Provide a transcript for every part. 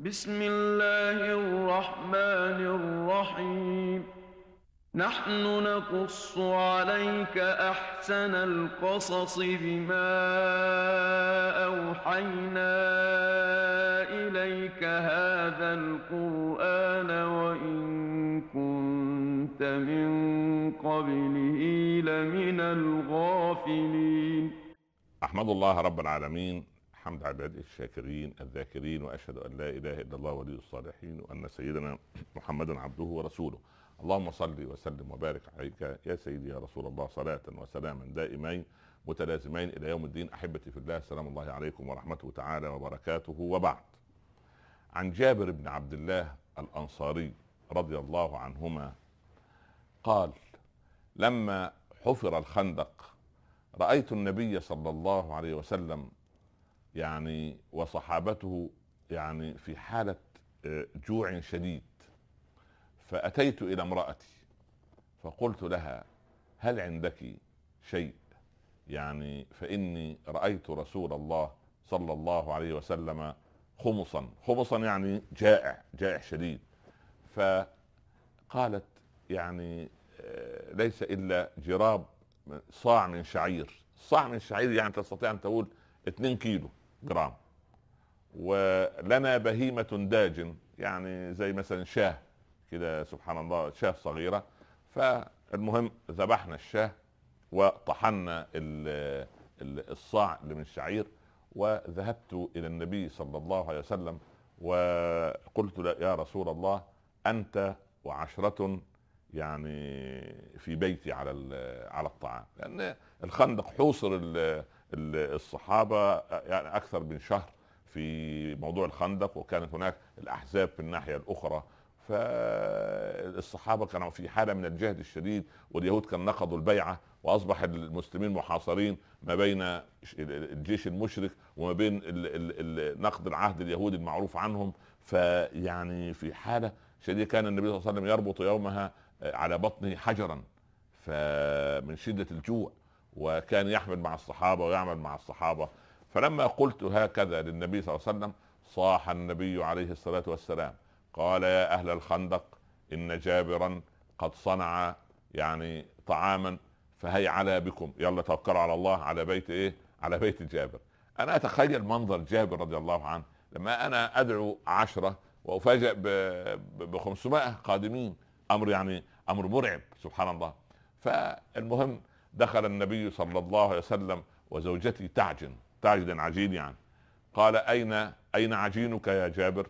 بسم الله الرحمن الرحيم نحن نقص عليك احسن القصص بما اوحينا اليك هذا القران وان كنت من قبله لمن الغافلين احمد الله رب العالمين حمد عباد الشاكرين الذاكرين واشهد ان لا اله الا الله ولي الصالحين وان سيدنا محمدا عبده ورسوله اللهم صل وسلم وبارك عليك يا سيدي يا رسول الله صلاه وسلاما دائمين متلازمين الى يوم الدين احبتي في الله سلام الله عليكم ورحمته تعالى وبركاته وبعد عن جابر بن عبد الله الانصاري رضي الله عنهما قال لما حفر الخندق رايت النبي صلى الله عليه وسلم يعني وصحابته يعني في حالة آه، جوع شديد فأتيت إلى امرأتي فقلت لها هل عندك شيء يعني فإني رأيت رسول الله صلى الله عليه وسلم خمصا خمصا يعني جائع جائع شديد فقالت يعني آه، ليس إلا جراب صاع من شعير صاع من شعير يعني تستطيع أن تقول 2 كيلو جرام ولنا بهيمة داجن يعني زي مثلا شاه كده سبحان الله شاه صغيرة فالمهم ذبحنا الشاه وطحنا الصاع اللي من الشعير وذهبت إلى النبي صلى الله عليه وسلم وقلت يا رسول الله أنت وعشرة يعني في بيتي على على الطعام لأن الخندق حوصر الصحابه يعني اكثر من شهر في موضوع الخندق وكانت هناك الاحزاب في الناحيه الاخرى فالصحابه كانوا في حاله من الجهد الشديد واليهود كان نقضوا البيعه واصبح المسلمين محاصرين ما بين الجيش المشرك وما بين نقض العهد اليهودي المعروف عنهم فيعني في حاله شديده كان النبي صلى الله عليه وسلم يربط يومها آه، على بطنه حجرا فمن شده الجوع وكان يحمل مع الصحابه ويعمل مع الصحابه فلما قلت هكذا للنبي صلى الله عليه وسلم صاح النبي عليه الصلاه والسلام قال يا اهل الخندق ان جابرا قد صنع يعني طعاما فهي على بكم يلا توكلوا على الله على بيت ايه على بيت جابر انا اتخيل منظر جابر رضي الله عنه لما انا ادعو عشرة وافاجئ ب 500 قادمين امر يعني امر مرعب سبحان الله فالمهم دخل النبي صلى الله عليه وسلم وزوجتي تعجن تعجن عجين يعني قال أين أين عجينك يا جابر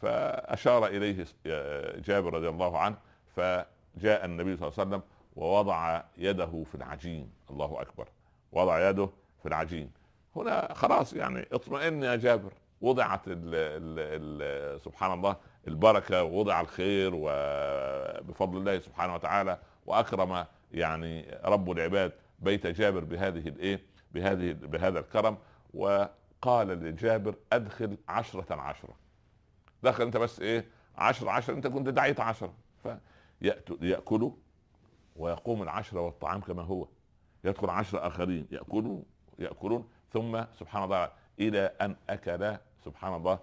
فأشار إليه آه، جابر رضي الله عنه فجاء النبي صلى الله عليه وسلم ووضع يده في العجين الله أكبر وضع يده في العجين هنا خلاص يعني اطمئن يا جابر وضعت الـ الـ الـ سبحان الله البركة ووضع الخير وبفضل الله سبحانه وتعالى وأكرم يعني رب العباد بيت جابر بهذه الايه بهذه بهذا الكرم وقال لجابر ادخل عشرة عشرة دخل انت بس ايه عشرة عشرة انت كنت دعيت عشرة فيأكلوا ويقوم العشرة والطعام كما هو يدخل عشرة آخرين يأكلوا يأكلون ثم سبحان الله إلى أن أكل سبحان الله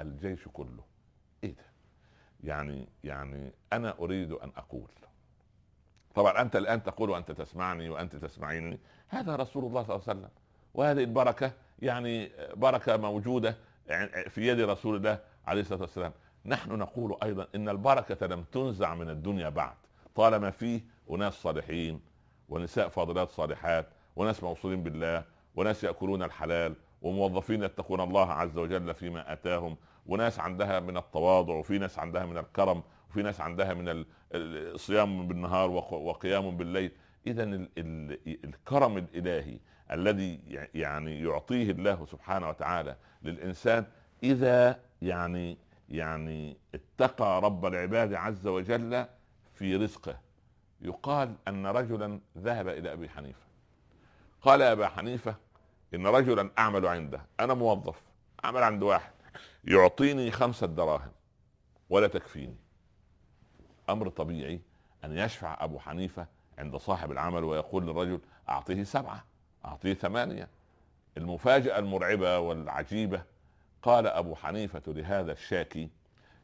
الجيش كله إيه ده يعني يعني أنا أريد أن أقول طبعا انت الان تقول وانت تسمعني وانت تسمعيني هذا رسول الله صلى الله عليه وسلم وهذه البركه يعني بركه موجوده في يد رسول الله عليه الصلاه والسلام نحن نقول ايضا ان البركه لم تنزع من الدنيا بعد طالما فيه اناس صالحين ونساء فاضلات صالحات وناس موصولين بالله وناس ياكلون الحلال وموظفين يتقون الله عز وجل فيما اتاهم وناس عندها من التواضع وفي ناس عندها من الكرم وفي ناس عندها من الصيام بالنهار وقيام بالليل اذا الكرم الالهي الذي يعني يعطيه الله سبحانه وتعالى للانسان اذا يعني يعني اتقى رب العباد عز وجل في رزقه يقال ان رجلا ذهب الى ابي حنيفه قال يا ابا حنيفه ان رجلا اعمل عنده انا موظف اعمل عند واحد يعطيني خمسه دراهم ولا تكفيني امر طبيعي ان يشفع ابو حنيفه عند صاحب العمل ويقول للرجل اعطيه سبعه اعطيه ثمانيه المفاجاه المرعبه والعجيبه قال ابو حنيفه لهذا الشاكي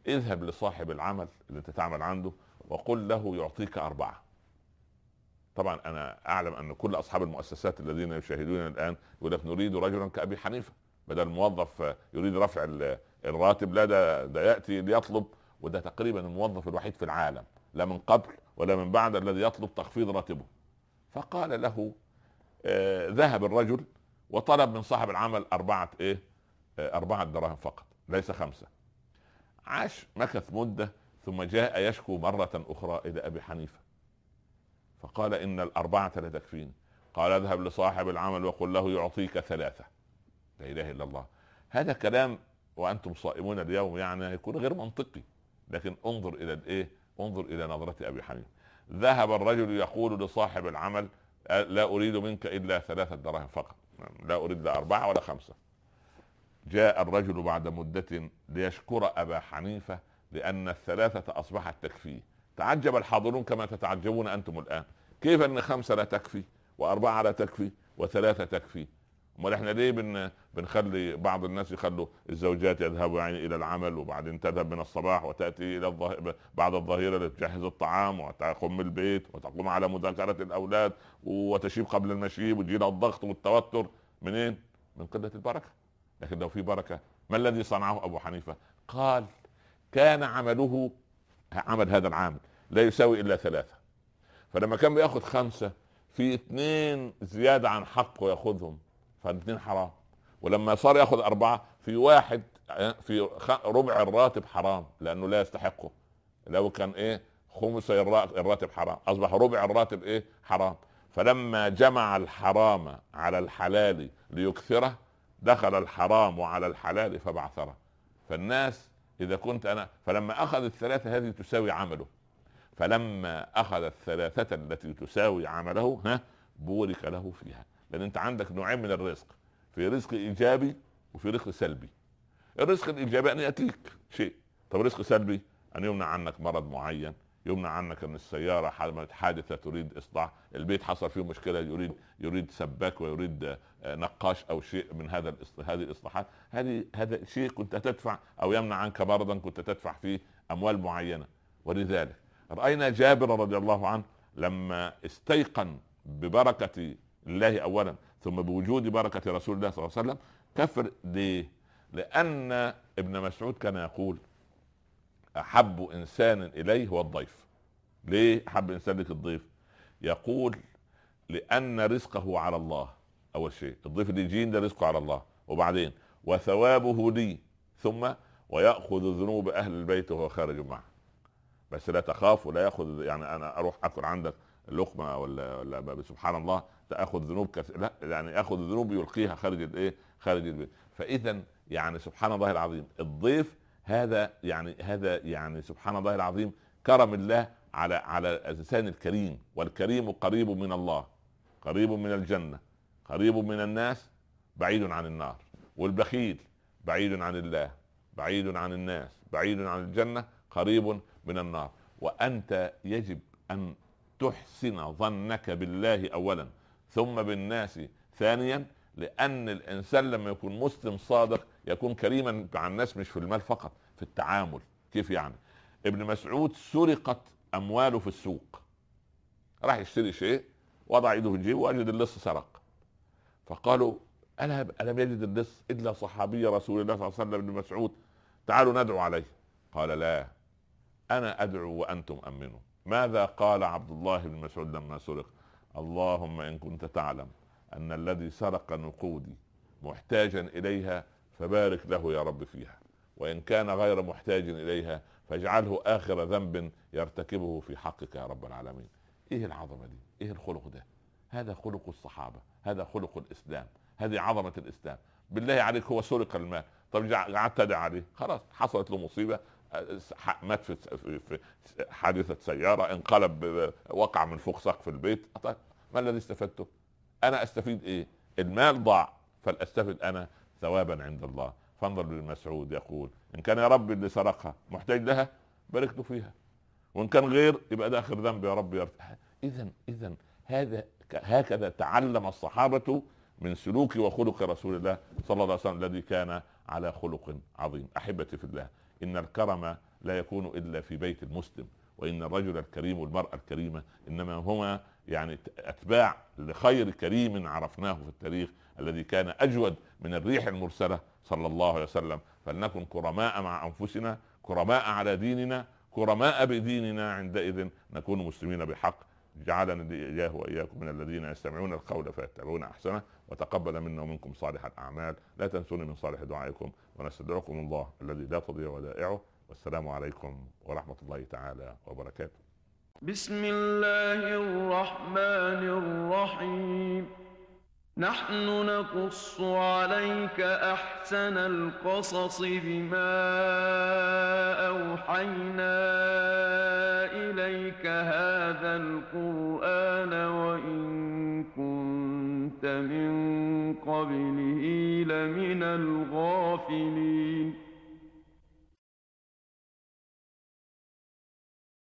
اذهب لصاحب العمل اللي انت تعمل عنده وقل له يعطيك اربعه طبعا انا اعلم ان كل اصحاب المؤسسات الذين يشاهدوننا الان يقول لك نريد رجلا كابي حنيفه بدل موظف يريد رفع الراتب لا ده, ده ياتي ليطلب وده تقريبا الموظف الوحيد في العالم لا من قبل ولا من بعد الذي يطلب تخفيض راتبه فقال له آه، ذهب الرجل وطلب من صاحب العمل أربعة إيه آه، أربعة دراهم فقط ليس خمسة عاش مكث مدة ثم جاء يشكو مرة أخرى إلى أبي حنيفة فقال إن الأربعة لا تكفيني قال اذهب لصاحب العمل وقل له يعطيك ثلاثة لا إله إلا الله هذا كلام وأنتم صائمون اليوم يعني يكون غير منطقي لكن انظر الى الايه انظر الى نظرة ابي حنيفة ذهب الرجل يقول لصاحب العمل لا اريد منك الا ثلاثة دراهم فقط لا اريد لا اربعة ولا خمسة جاء الرجل بعد مدة ليشكر ابا حنيفة لان الثلاثة اصبحت تكفيه تعجب الحاضرون كما تتعجبون انتم الان كيف ان خمسة لا تكفي واربعة لا تكفي وثلاثة تكفي امال احنا ليه بن بنخلي بعض الناس يخلوا الزوجات يذهبوا يعني الى العمل وبعدين تذهب من الصباح وتاتي الى الظه... بعد الظهيره لتجهز الطعام وتقوم البيت وتقوم على مذاكره الاولاد وتشيب قبل المشيب وتجينا الضغط والتوتر منين؟ من قله البركه لكن لو في بركه ما الذي صنعه ابو حنيفه؟ قال كان عمله عمل هذا العامل لا يساوي الا ثلاثه فلما كان بياخذ خمسه في اثنين زياده عن حقه ياخذهم فالاثنين حرام ولما صار ياخذ اربعه في واحد آه، في ربع الراتب حرام لانه لا يستحقه لو كان ايه خمس الراتب حرام اصبح ربع الراتب ايه حرام فلما جمع الحرام على الحلال ليكثره دخل الحرام على الحلال فبعثره فالناس اذا كنت انا فلما اخذ الثلاثه هذه تساوي عمله فلما اخذ الثلاثه التي تساوي عمله ها بورك له فيها لان انت عندك نوعين من الرزق في رزق ايجابي وفي رزق سلبي الرزق الايجابي ان ياتيك شيء طب رزق سلبي ان يمنع عنك مرض معين يمنع عنك ان السياره حدثت حادثه تريد اصلاح البيت حصل فيه مشكله يريد يريد سباك ويريد آه، نقاش او شيء من هذا هذه الاصلاحات هذه هذا شيء كنت تدفع او يمنع عنك مرضا كنت تدفع فيه اموال معينه ولذلك راينا جابر رضي الله عنه لما استيقن ببركه لله اولا ثم بوجود بركه رسول الله صلى الله عليه وسلم كفر ليه؟ لان ابن مسعود كان يقول احب انسان اليه هو الضيف ليه احب انسان لك الضيف يقول لان رزقه على الله اول شيء الضيف اللي يجين ده رزقه على الله وبعدين وثوابه لي ثم ويأخذ ذنوب أهل البيت وهو خارج معه بس لا تخاف ولا يأخذ يعني أنا أروح أكل عندك لقمه ولا ولا سبحان الله تاخذ ذنوب لا يعني ياخذ ذنوب يلقيها خارج الايه؟ خارج البيت إيه. فاذا يعني سبحان الله العظيم الضيف هذا يعني هذا يعني سبحان الله العظيم كرم الله على على الانسان الكريم والكريم قريب من الله قريب من الجنه قريب من الناس بعيد عن النار والبخيل بعيد عن الله بعيد عن الناس بعيد عن الجنه قريب من النار وانت يجب ان تحسن ظنك بالله اولا ثم بالناس ثانيا لان الانسان لما يكون مسلم صادق يكون كريما مع الناس مش في المال فقط في التعامل كيف يعني ابن مسعود سرقت امواله في السوق راح يشتري شيء وضع ايده في الجيب واجد اللص سرق فقالوا الم الم يجد اللص الا صحابي رسول الله صلى الله عليه وسلم ابن مسعود تعالوا ندعو عليه قال لا انا ادعو وانتم امنوا ماذا قال عبد الله بن مسعود لما سرق اللهم ان كنت تعلم ان الذي سرق نقودي محتاجا اليها فبارك له يا رب فيها وان كان غير محتاج اليها فاجعله اخر ذنب يرتكبه في حقك يا رب العالمين ايه العظمه دي ايه الخلق ده هذا خلق الصحابه هذا خلق الاسلام هذه عظمه الاسلام بالله عليك هو سرق المال طب قعدت تدعي عليه خلاص حصلت له مصيبه مات في حادثه سياره انقلب وقع من فوق سقف البيت طيب ما الذي استفدته؟ انا استفيد ايه؟ المال ضاع فلاستفد انا ثوابا عند الله فانظر للمسعود يقول ان كان يا رب اللي سرقها محتاج لها بارك له فيها وان كان غير يبقى ده اخر ذنب يا رب اذا اذا هذا هكذا تعلم الصحابه من سلوك وخلق رسول الله صلى الله عليه وسلم الذي كان على خلق عظيم احبتي في الله ان الكرم لا يكون الا في بيت المسلم وان الرجل الكريم والمراه الكريمه انما هما يعني اتباع لخير كريم عرفناه في التاريخ الذي كان اجود من الريح المرسله صلى الله عليه وسلم فلنكن كرماء مع انفسنا كرماء على ديننا كرماء بديننا عندئذ نكون مسلمين بحق جعلنا إياه وإياكم من الذين يستمعون القول فيتبعون أحسنه وتقبل منا ومنكم صالح الأعمال لا تنسوني من صالح دعائكم ونستدعكم الله الذي لا تضيع ودائعه والسلام عليكم ورحمة الله تعالى وبركاته بسم الله الرحمن الرحيم نحن نقص عليك أحسن القصص بما أوحينا إليك هذا القرآن وإن كنت من قبله لمن الغافلين